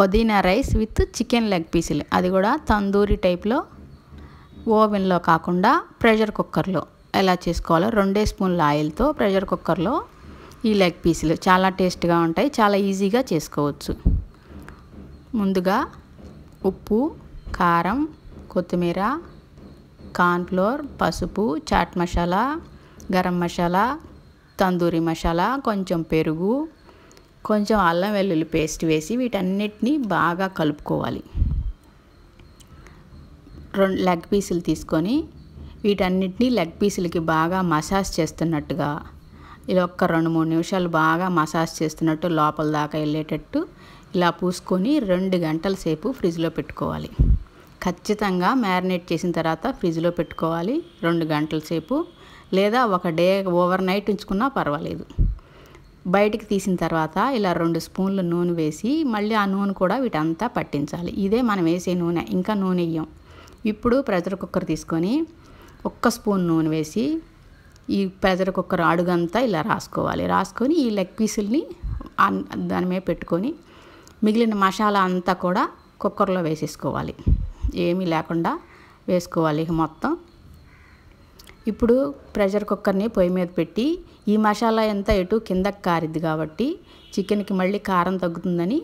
పుదీనా rice with chicken leg పీసులు అది కూడా తందూరి టైప్లో ఓవెన్లో కాకుండా ప్రెషర్ కుక్కర్లో ఎలా చేసుకోవాలో రెండే స్పూన్ల ఆయిల్తో ప్రెషర్ కుక్కర్లో ఈ లెగ్ పీసులు చాలా టేస్ట్గా ఉంటాయి చాలా ఈజీగా చేసుకోవచ్చు ముందుగా ఉప్పు కారం కొత్తిమీర కార్న్ఫ్లోర్ పసుపు చాట్ మసాలా గరం మసాలా తందూరి మసాలా కొంచెం పెరుగు కొంచెం అల్లం వెల్లుల్లి పేస్ట్ వేసి వీటన్నిటిని బాగా కలుపుకోవాలి రెండు లెగ్ పీసులు తీసుకొని వీటన్నిటినీ లెగ్ పీసులకి బాగా మసాజ్ చేస్తున్నట్టుగా ఇలా ఒక్క రెండు మూడు నిమిషాలు బాగా మసాజ్ చేస్తున్నట్టు లోపల దాకా వెళ్ళేటట్టు ఇలా పూసుకొని రెండు గంటల సేపు ఫ్రిడ్జ్లో పెట్టుకోవాలి ఖచ్చితంగా మ్యారినేట్ చేసిన తర్వాత ఫ్రిడ్జ్లో పెట్టుకోవాలి రెండు గంటల సేపు లేదా ఒక డే ఓవర్ నైట్ ఉంచుకున్నా పర్వాలేదు బయటికి తీసిన తర్వాత ఇలా రెండు స్పూన్లు నూనె వేసి మళ్ళీ ఆ నూనె కూడా వీటంతా పట్టించాలి ఇదే మనం వేసే నూనె ఇంకా నూనె ఇయ్యం ఇప్పుడు ప్రెషర్ కుక్కర్ తీసుకొని ఒక్క స్పూన్ నూనె వేసి ఈ ప్రెషర్ కుక్కర్ అడుగంతా ఇలా రాసుకోవాలి రాసుకొని ఈ లెగ్ పీసుల్ని దాని మీద పెట్టుకొని మిగిలిన మసాలా అంతా కూడా కుక్కర్లో వేసేసుకోవాలి ఏమీ లేకుండా వేసుకోవాలి ఇక మొత్తం ఇప్పుడు ప్రెషర్ కుక్కర్ని పొయ్యి మీద పెట్టి ఈ మసాలా ఎంత ఎటు కిందకి కారిద్ది కాబట్టి చికెన్కి మళ్ళీ కారం తగ్గుతుందని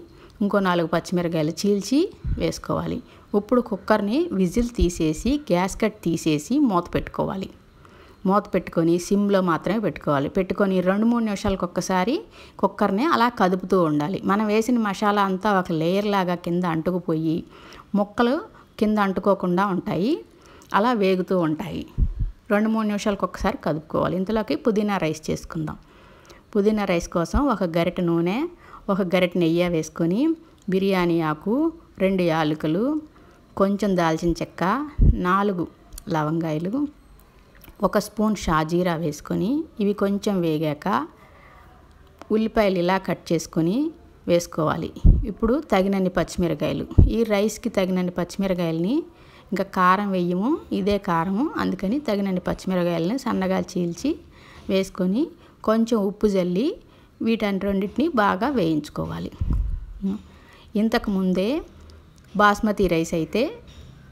ఇంకో నాలుగు పచ్చిమిరకాయలు చీల్చి వేసుకోవాలి ఇప్పుడు కుక్కర్ని విజిల్ తీసేసి గ్యాస్ కట్ తీసేసి మూత పెట్టుకోవాలి మూత పెట్టుకొని సిమ్లో మాత్రమే పెట్టుకోవాలి పెట్టుకొని రెండు మూడు నిమిషాలకు ఒక్కసారి కుక్కర్ని అలా కదుపుతూ ఉండాలి మనం వేసిన మసాలా అంతా ఒక లేయర్ లాగా కింద అంటుకుపోయి ముక్కలు కింద అంటుకోకుండా ఉంటాయి అలా వేగుతూ ఉంటాయి రెండు మూడు నిమిషాలకు ఒకసారి కదుపుకోవాలి ఇంతలోకి పుదీనా రైస్ చేసుకుందాం పుదీనా రైస్ కోసం ఒక గరిట నూనె ఒక గరిట నెయ్యి వేసుకొని బిర్యానీ ఆకు రెండు యాలకులు కొంచెం దాల్చిన చెక్క నాలుగు లవంగాయలు ఒక స్పూన్ షాజీరా వేసుకొని ఇవి కొంచెం వేగాక ఉల్లిపాయలు ఇలా కట్ చేసుకొని వేసుకోవాలి ఇప్పుడు తగినన్ని పచ్చిమిరకాయలు ఈ రైస్కి తగినన్ని పచ్చిమిరకాయలని ఇంకా కారం వేయము ఇదే కారము అందుకని తగినన్ని పచ్చిమిరకాయలని సన్నగా చీల్చి వేసుకొని కొంచెం ఉప్పు జల్లి వీటన్ని రెండింటిని బాగా వేయించుకోవాలి ఇంతకు ముందే బాస్మతి రైస్ అయితే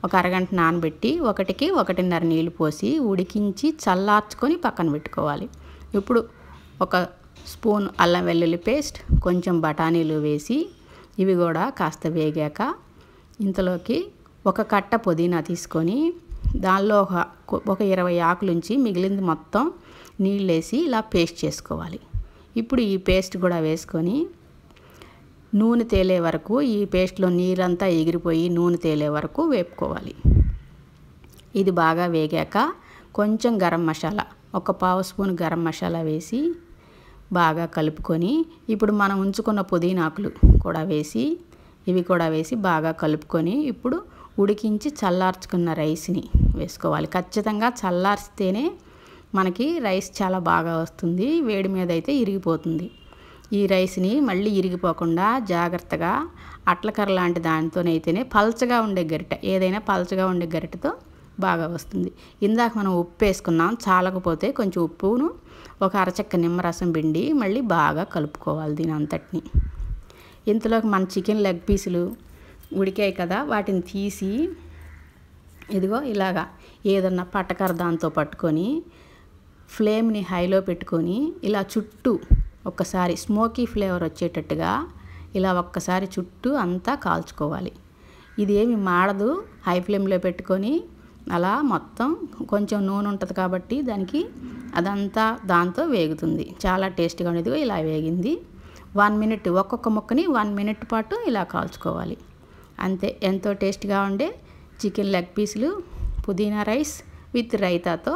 ఒక అరగంట నానబెట్టి ఒకటికి ఒకటిన్నర నీళ్ళు పోసి ఉడికించి చల్లార్చుకొని పక్కన పెట్టుకోవాలి ఇప్పుడు ఒక స్పూన్ అల్లం వెల్లుల్లి పేస్ట్ కొంచెం బఠానీలు వేసి ఇవి కూడా కాస్త వేగాక ఇంతలోకి ఒక కట్ట పుదీనా తీసుకొని దానిలో ఒక ఒక ఇరవై ఆకులుంచి మిగిలింది మొత్తం నీళ్ళేసి ఇలా పేస్ట్ చేసుకోవాలి ఇప్పుడు ఈ పేస్ట్ కూడా వేసుకొని నూనె తేలే వరకు ఈ పేస్ట్లో నీరంతా ఎగిరిపోయి నూనె తేలే వరకు వేపుకోవాలి ఇది బాగా వేగాక కొంచెం గరం మసాలా ఒక పావు స్పూన్ గరం మసాలా వేసి బాగా కలుపుకొని ఇప్పుడు మనం ఉంచుకున్న పుదీనాకులు కూడా వేసి ఇవి కూడా వేసి బాగా కలుపుకొని ఇప్పుడు ఉడికించి చల్లార్చుకున్న రైస్ని వేసుకోవాలి ఖచ్చితంగా చల్లార్స్తేనే మనకి రైస్ చాలా బాగా వస్తుంది వేడి మీద అయితే ఇరిగిపోతుంది ఈ రైస్ని మళ్ళీ ఇరిగిపోకుండా జాగ్రత్తగా అట్లకర లాంటి దానితోనైతేనే పలచగా ఉండే గరిట ఏదైనా పలచగా ఉండే గరిటతో బాగా వస్తుంది ఇందాక మనం ఉప్పు వేసుకున్నాం చాలకపోతే కొంచెం ఉప్పును ఒక అరచక్క నిమ్మరసం పిండి మళ్ళీ బాగా కలుపుకోవాలి దీని అంతటిని ఇంతలోకి మన చికెన్ లెగ్ పీసులు ఉడికాయి కదా వాటిని తీసి ఇదిగో ఇలాగా ఏదన్నా పట్టకర దాంతో పట్టుకొని ఫ్లేమ్ని హైలో పెట్టుకొని ఇలా చుట్టూ ఒక్కసారి స్మోకీ ఫ్లేవర్ వచ్చేటట్టుగా ఇలా ఒక్కసారి చుట్టూ అంతా కాల్చుకోవాలి ఇది ఏమి మాడదు హై ఫ్లేమ్లో పెట్టుకొని అలా మొత్తం కొంచెం నూనె ఉంటుంది కాబట్టి దానికి అదంతా దాంతో వేగుతుంది చాలా టేస్ట్గా ఉండేది ఇలా వేగింది వన్ మినిట్ ఒక్కొక్క ముక్కని వన్ మినిట్ పాటు ఇలా కాల్చుకోవాలి అంతే ఎంతో టేస్ట్గా ఉండే చికెన్ లెగ్ పీసులు పుదీనా రైస్ విత్ రైతాతో